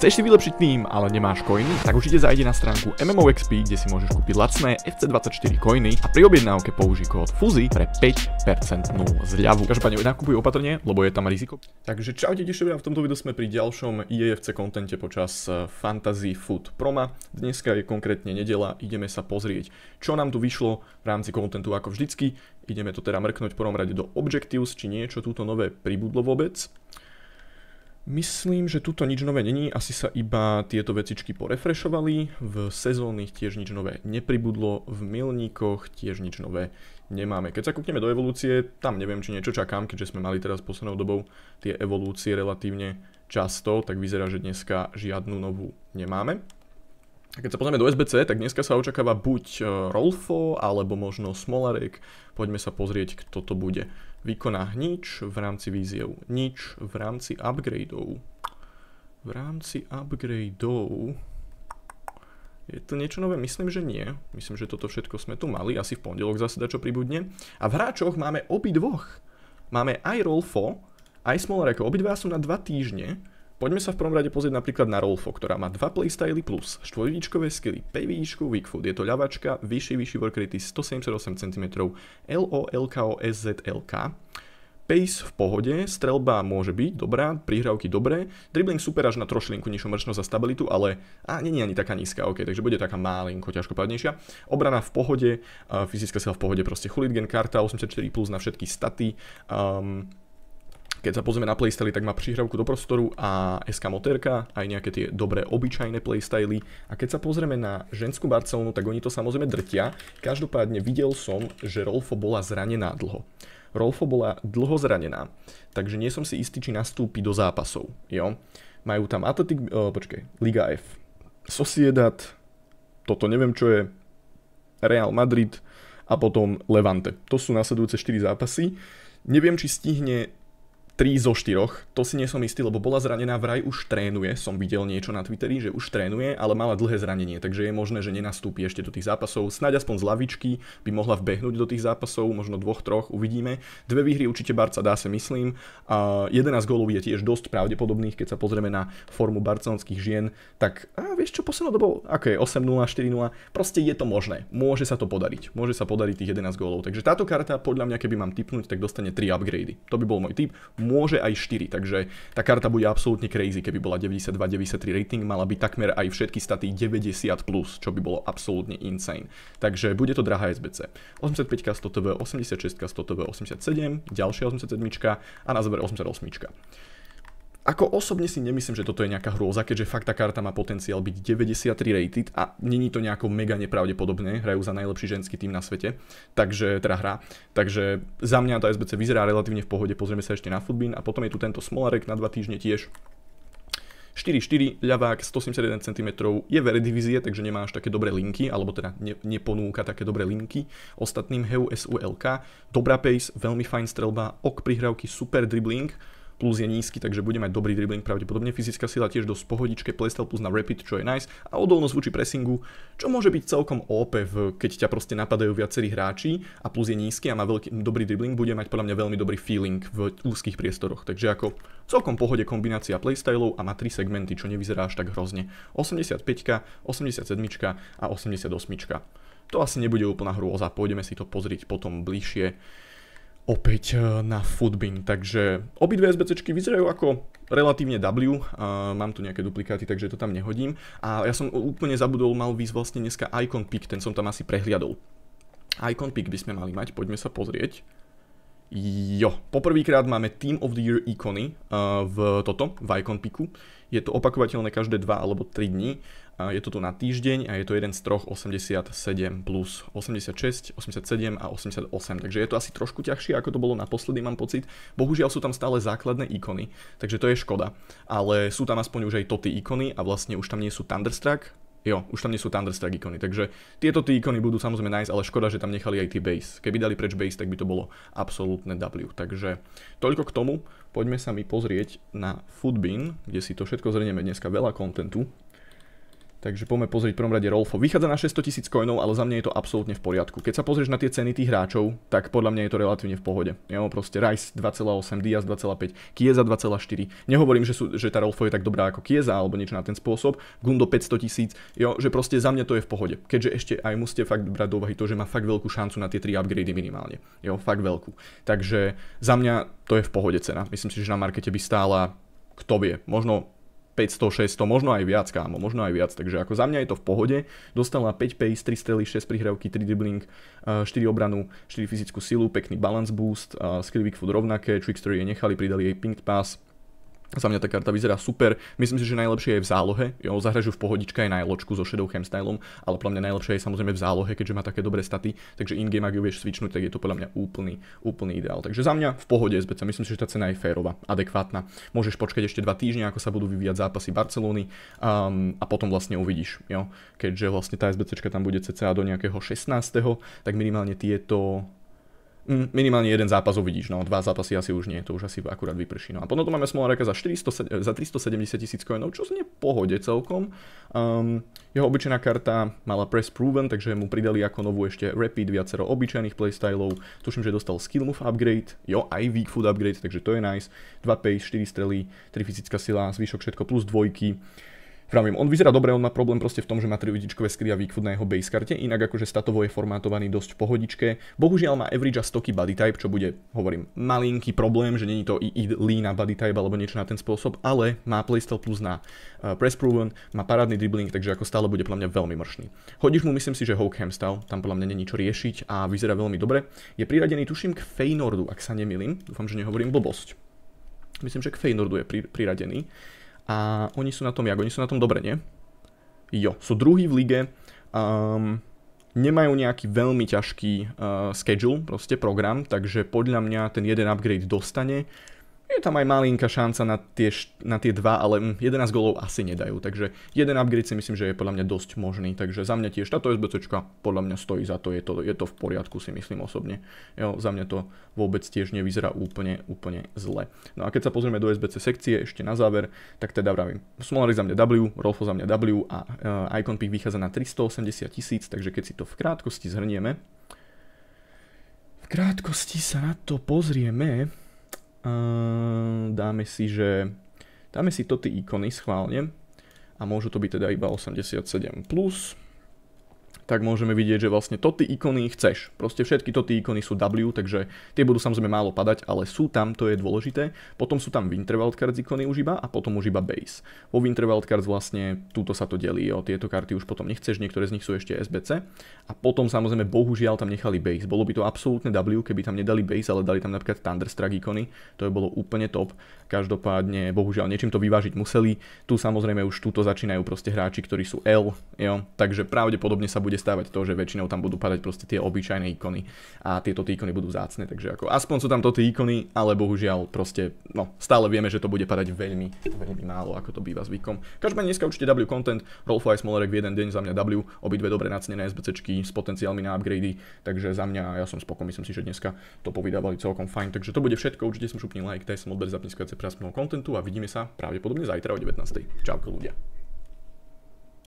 Chceš si vylepšiť tým, ale nemáš koiny? Tak určite zajdi na stránku MMOXP, kde si môžeš kúpiť lacné FC24 koiny a pri objednávke použij kód FUZY pre 5% zľavu. Každopádne nakupuj opatrne, lebo je tam riziko. Takže čaute, ešte v tomto videu sme pri ďalšom IEFC kontente počas eh, Fantasy Food Proma. Dneska je konkrétne nedela, ideme sa pozrieť, čo nám tu vyšlo v rámci kontentu ako vždycky. Ideme to teda mrknúť v prvom rade do Objectives, či niečo túto nové pribudlo vôbec. Myslím, že tuto nič nové není, asi sa iba tieto vecičky porefrešovali, v sezónnych tiež nič nové nepribudlo, v milníkoch tiež nič nové nemáme. Keď sa kúpneme do evolúcie, tam neviem, či niečo čakám, keďže sme mali teraz poslednou dobou tie evolúcie relatívne často, tak vyzerá, že dneska žiadnu novú nemáme. A keď sa pozrieme do SBC, tak dneska sa očakáva buď e, Rolfo, alebo možno Smolarek. Poďme sa pozrieť, kto to bude. Vykoná nič, v rámci víziev nič, v rámci upgradeov. V rámci upgradeov... Je to niečo nové? Myslím, že nie. Myslím, že toto všetko sme tu mali. Asi v pondelok zase dačo pribudne. A v hráčoch máme obi dvoch. Máme aj Rolfo, aj Smolareko. Obidva sú na dva týždne. Poďme sa v prvom rade pozrieť napríklad na Rolfo, ktorá má dva playstyly plus, štvojvíčkové skilly, weak foot, je to ľavačka, vyšší, vyšší work rate 178 cm, LO, LKO, SZLK. Pace v pohode, strelba môže byť dobrá, prihrávky dobré, dribbling super až na trošlinku nižšiu mrčnosť a stabilitu, ale a nie je ani taká nízka, ok, takže bude taká malinko padnejšia. Obrana v pohode, uh, fyzická sila v pohode, proste chuligen karta, 84 plus na všetky staty, um, keď sa pozrieme na playstyly, tak má príhravku do prostoru a SK motérka, aj nejaké tie dobré obyčajné playstyly. A keď sa pozrieme na ženskú Barcelonu, tak oni to samozrejme drtia. Každopádne videl som, že Rolfo bola zranená dlho. Rolfo bola dlho zranená, takže nie som si istý, či nastúpi do zápasov. Jo? Majú tam Atletic, oh, eh, počkej, Liga F. Sociedad, toto neviem čo je, Real Madrid a potom Levante. To sú nasledujúce 4 zápasy. Neviem, či stihne 3 zo 4, to si nie som istý, lebo bola zranená, vraj už trénuje, som videl niečo na Twitteri, že už trénuje, ale mala dlhé zranenie, takže je možné, že nenastúpi ešte do tých zápasov, snáď aspoň z lavičky by mohla vbehnúť do tých zápasov, možno dvoch, troch, uvidíme. Dve výhry určite Barca dá, sa myslím. A 11 gólov je tiež dosť pravdepodobných, keď sa pozrieme na formu barcelonských žien, tak a vieš čo, poslednou dobou, aké je 8-0, 4-0, proste je to možné, môže sa to podariť, môže sa podariť tých 11 gólov, takže táto karta podľa mňa, keby mám typnúť, tak dostane 3 upgrady. To by bol môj typ, môže aj 4, takže tá karta bude absolútne crazy, keby bola 92-93 rating, mala by takmer aj všetky staty 90+, plus, čo by bolo absolútne insane. Takže bude to drahá SBC. 85 100 TV, 86 100 TV, 87, ďalšia 87 a na záver 88. Ako osobne si nemyslím, že toto je nejaká hrôza, keďže fakt tá karta má potenciál byť 93 rated a není to nejako mega nepravdepodobné, hrajú za najlepší ženský tým na svete, takže teda hra. Takže za mňa tá SBC vyzerá relatívne v pohode, pozrieme sa ešte na futbin a potom je tu tento Smolarek na 2 týždne tiež. 4-4, ľavák, 171 cm, je v divízie, takže nemá až také dobré linky, alebo teda ne, neponúka také dobré linky. Ostatným HEU SULK, dobrá pace, veľmi fajn strelba, ok prihrávky, super dribbling, plus je nízky, takže bude mať dobrý dribbling, pravdepodobne fyzická sila tiež dosť pohodičke, playstyle plus na rapid, čo je nice, a odolnosť voči pressingu, čo môže byť celkom OP, keď ťa proste napadajú viacerí hráči a plus je nízky a má veľký, dobrý dribbling, bude mať podľa mňa veľmi dobrý feeling v úzkých priestoroch, takže ako celkom pohode kombinácia playstylov a má 3 segmenty, čo nevyzerá až tak hrozne. 85, 87 a 88. To asi nebude úplná hrôza, pôjdeme si to pozrieť potom bližšie opäť e, na Foodbin. Takže obidve SBCčky vyzerajú ako relatívne W, mám tu nejaké duplikáty, takže to tam nehodím. A ja som úplne zabudol, mal výsť vlastne dneska Icon Pick, ten som tam asi prehliadol. Icon Pick by sme mali mať, poďme sa pozrieť. Jo, poprvýkrát máme Team of the Year ikony uh, v toto, v Icon Piku. Je to opakovateľné každé 2 alebo 3 dní. Uh, je to tu na týždeň a je to jeden z troch 87 plus 86, 87 a 88. Takže je to asi trošku ťažšie, ako to bolo naposledy, mám pocit. Bohužiaľ sú tam stále základné ikony, takže to je škoda. Ale sú tam aspoň už aj to ikony a vlastne už tam nie sú Thunderstruck, Jo, už tam nie sú Thunderstrike ikony, takže tieto tie ikony budú samozrejme nice, ale škoda, že tam nechali aj tie base. Keby dali preč base, tak by to bolo absolútne W. Takže toľko k tomu, poďme sa mi pozrieť na Foodbin, kde si to všetko zrenieme dneska, veľa kontentu, Takže poďme pozrieť prvom rade Rolfo. Vychádza na 600 tisíc coinov, ale za mňa je to absolútne v poriadku. Keď sa pozrieš na tie ceny tých hráčov, tak podľa mňa je to relatívne v pohode. Ja mám proste Rice 2,8, Diaz 2,5, Kieza 2,4. Nehovorím, že, sú, že tá Rolfo je tak dobrá ako Kieza alebo niečo na ten spôsob. Gundo 500 tisíc, jo, že proste za mňa to je v pohode. Keďže ešte aj musíte fakt brať do úvahy to, že má fakt veľkú šancu na tie 3 upgrady minimálne. Jo, fakt veľkú. Takže za mňa to je v pohode cena. Myslím si, že na markete by stála kto vie, možno 500, 600, možno aj viac, kámo, možno aj viac. Takže ako za mňa je to v pohode. Dostala 5 pace, 3 strely, 6 prihrávky, 3 dribbling, 4 eh, obranu, 4 fyzickú silu, pekný balance boost, eh, skill weak food rovnaké, Trickster je nechali, pridali jej pink pass, za mňa tá karta vyzerá super. Myslím si, že najlepšie je v zálohe. Jo, zahražu v pohodička aj ločku so Shadow Hemstylom, ale podľa mňa najlepšie je samozrejme v zálohe, keďže má také dobré staty. Takže in-game, ak ju vieš svičnúť, tak je to podľa mňa úplný, úplný ideál. Takže za mňa v pohode SBC. Myslím si, že tá cena je férová, adekvátna. Môžeš počkať ešte dva týždne, ako sa budú vyvíjať zápasy Barcelóny um, a potom vlastne uvidíš. Jo? Keďže vlastne tá SBC tam bude cca do nejakého 16. tak minimálne tieto Mm, minimálne jeden zápas uvidíš, no dva zápasy asi už nie, to už asi akurát vyprší. No a potom tu máme Smolareka za, 400, za 370 tisíc coinov, čo znie pohode celkom. Um, jeho obyčajná karta mala press proven, takže mu pridali ako novú ešte rapid viacero obyčajných playstylov. Tuším, že dostal skill move upgrade, jo aj weak food upgrade, takže to je nice. 2 pace, 4 strely, 3 fyzická sila, zvyšok všetko plus dvojky. Pravím, on vyzerá dobre, on má problém proste v tom, že má 3 vidičkové skry a výkvod na jeho base karte, inak akože statovo je formátovaný dosť v pohodičke. Bohužiaľ má average a stoky body type, čo bude, hovorím, malinký problém, že není to i, lean na body type alebo niečo na ten spôsob, ale má playstyle plus na eh, press proven, má parádny dribbling, takže ako stále bude podľa mňa veľmi mršný. Hodíš mu, myslím si, že Hawk Hamstav, tam podľa mňa není čo riešiť a vyzerá veľmi dobre. Je priradený, tuším, k Feynordu, ak sa nemýlim. Dúfam, že nehovorím blbosť. Myslím, že k Feynordu je priradený. A oni sú na tom jak? Oni sú na tom dobre, nie? Jo, sú druhý v lige. Um, nemajú nejaký veľmi ťažký uh, schedule, proste program, takže podľa mňa ten jeden upgrade dostane. Je tam aj malinká šanca na tie, na tie dva, ale 11 mm, golov asi nedajú, takže jeden upgrade si myslím, že je podľa mňa dosť možný, takže za mňa tiež táto SBC podľa mňa stojí za to, je to, je to v poriadku si myslím osobne. Jo, za mňa to vôbec tiež nevyzerá úplne, úplne zle. No a keď sa pozrieme do SBC sekcie ešte na záver, tak teda vravím, smolary za mňa W, Rolfo za mňa W a uh, Icon Peak vychádza na 380 tisíc, takže keď si to v krátkosti zhrnieme, v krátkosti sa na to pozrieme, Ehm, dáme si, že dáme si to tie ikony schválne a môžu to byť teda iba 87+. Plus tak môžeme vidieť, že vlastne ty ikony chceš. Proste všetky ty ikony sú W, takže tie budú samozrejme málo padať, ale sú tam, to je dôležité. Potom sú tam Winter Cards ikony už iba a potom už iba base. Vo Winter Cards vlastne túto sa to delí, jo. tieto karty už potom nechceš, niektoré z nich sú ešte SBC. A potom samozrejme bohužiaľ tam nechali base. Bolo by to absolútne W, keby tam nedali base, ale dali tam napríklad Thunderstruck ikony, to je bolo úplne top. Každopádne bohužiaľ niečím to vyvážiť museli. Tu samozrejme už túto začínajú proste hráči, ktorí sú L, jo? takže pravdepodobne sa bude stávať to, že väčšinou tam budú padať proste tie obyčajné ikony a tieto tie ikony budú zácne, takže ako aspoň sú tam to tie ikony, ale bohužiaľ proste, no, stále vieme, že to bude padať veľmi, veľmi málo, ako to býva zvykom. Každopádne dneska určite W content, aj Smolerek v jeden deň za mňa W, obidve dobre nacnené SBCčky s potenciálmi na upgrady, takže za mňa ja som spokojný, myslím si, že dneska to povydávali celkom fajn, takže to bude všetko, určite som šupný like, daj som odber, pre aspoň kontentu a vidíme sa pravdepodobne zajtra o 19. Čauko ľudia.